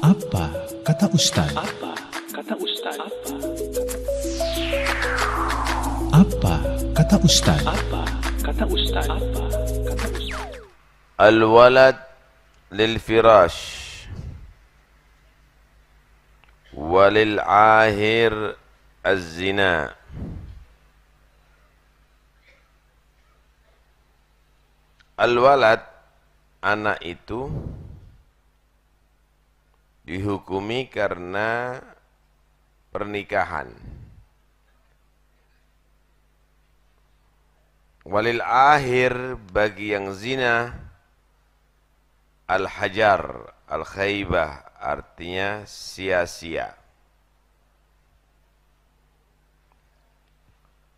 Apa kata Ustaz? Apa kata Ustaz? Apa kata Ustaz? Apa kata Ustaz? Apa kata Ustaz? Al-walad lil-firash الولد للفراش وللعاهر الزنا الولد anak itu dihukumi karena pernikahan. Walil akhir bagi yang zina al-hajar, al-khaybah artinya sia-sia.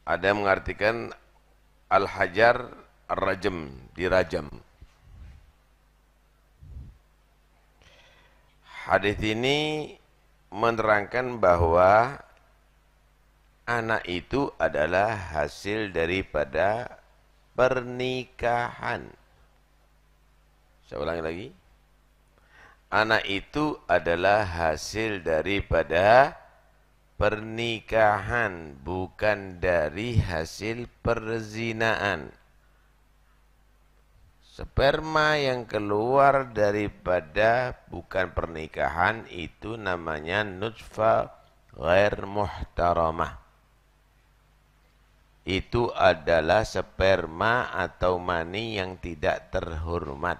Ada yang mengartikan al-hajar ar-rajam, dirajam. Hadis ini menerangkan bahwa anak itu adalah hasil daripada pernikahan. Saya ulangi lagi. Anak itu adalah hasil daripada pernikahan, bukan dari hasil perzinaan. Sperma yang keluar daripada bukan pernikahan itu namanya nutfa ghair muhtaramah. Itu adalah sperma atau mani yang tidak terhormat.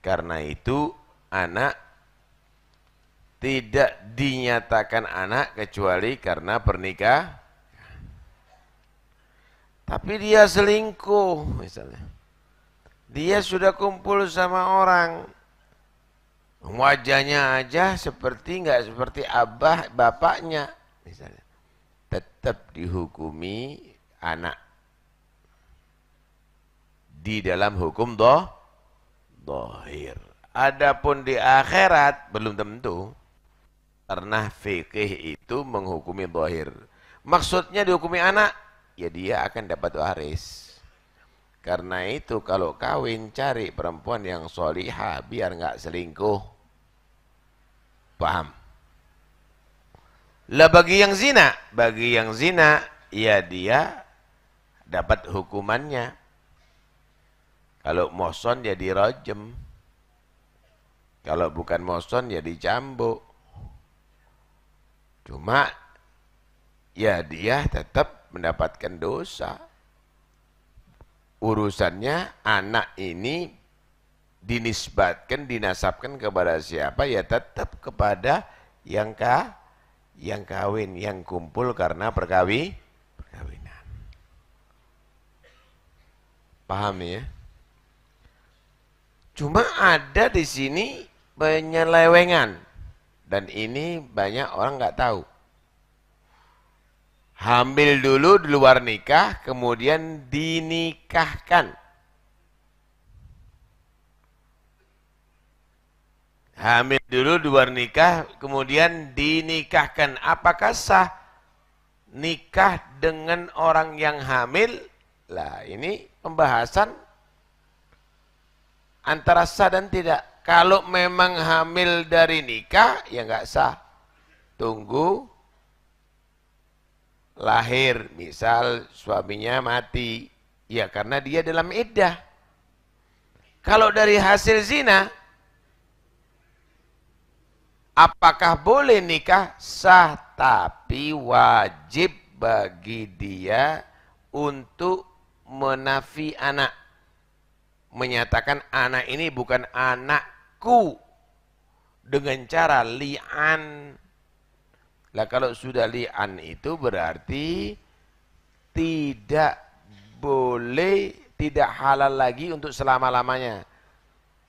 Karena itu anak tidak dinyatakan anak kecuali karena pernikahan. Tapi dia selingkuh misalnya. Dia sudah kumpul sama orang. Wajahnya aja seperti enggak seperti abah bapaknya misalnya. Tetap dihukumi anak di dalam hukum doh dohir. Adapun di akhirat belum tentu karena fikih itu menghukumi dohir. Maksudnya dihukumi anak ya dia akan dapat waris. Karena itu kalau kawin cari perempuan yang solihah biar nggak selingkuh. Paham? Lah bagi yang zina, bagi yang zina ya dia dapat hukumannya. Kalau moson ya dirojem. Kalau bukan moson ya dicambuk. Cuma ya dia tetap mendapatkan dosa. Urusannya anak ini dinisbatkan, dinasabkan kepada siapa? Ya tetap kepada yang kah? yang kawin, yang kumpul karena perkawi, perkawinan. Paham ya? Cuma ada di sini penyelewengan dan ini banyak orang nggak tahu hamil dulu di luar nikah, kemudian dinikahkan. Hamil dulu di luar nikah, kemudian dinikahkan. Apakah sah nikah dengan orang yang hamil? Lah, ini pembahasan antara sah dan tidak. Kalau memang hamil dari nikah, ya nggak sah. Tunggu lahir, misal suaminya mati, ya karena dia dalam iddah. Kalau dari hasil zina, apakah boleh nikah? Sah, tapi wajib bagi dia untuk menafi anak. Menyatakan anak ini bukan anakku dengan cara li'an lah kalau sudah li'an itu berarti tidak boleh, tidak halal lagi untuk selama-lamanya.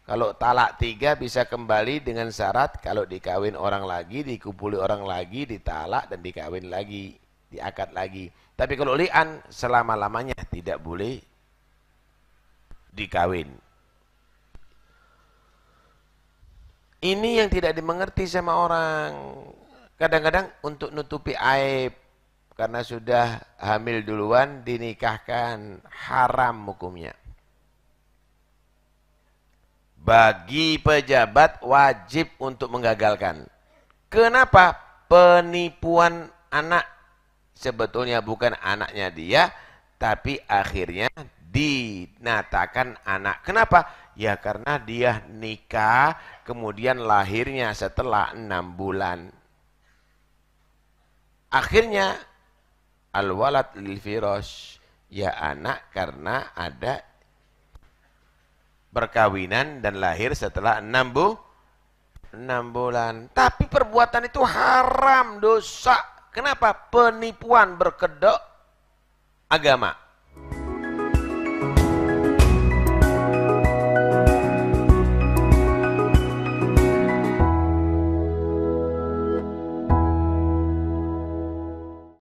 Kalau talak tiga bisa kembali dengan syarat kalau dikawin orang lagi, dikumpuli orang lagi, ditalak dan dikawin lagi, diakad lagi. Tapi kalau li'an selama-lamanya tidak boleh dikawin. Ini yang tidak dimengerti sama orang. Kadang-kadang untuk nutupi aib karena sudah hamil duluan dinikahkan haram hukumnya. Bagi pejabat wajib untuk menggagalkan. Kenapa? Penipuan anak sebetulnya bukan anaknya dia, tapi akhirnya dinatakan anak. Kenapa? Ya karena dia nikah, kemudian lahirnya setelah enam bulan. Akhirnya al-walad lil firash ya anak karena ada perkawinan dan lahir setelah enam bu enam bulan. Tapi perbuatan itu haram dosa. Kenapa? Penipuan berkedok agama.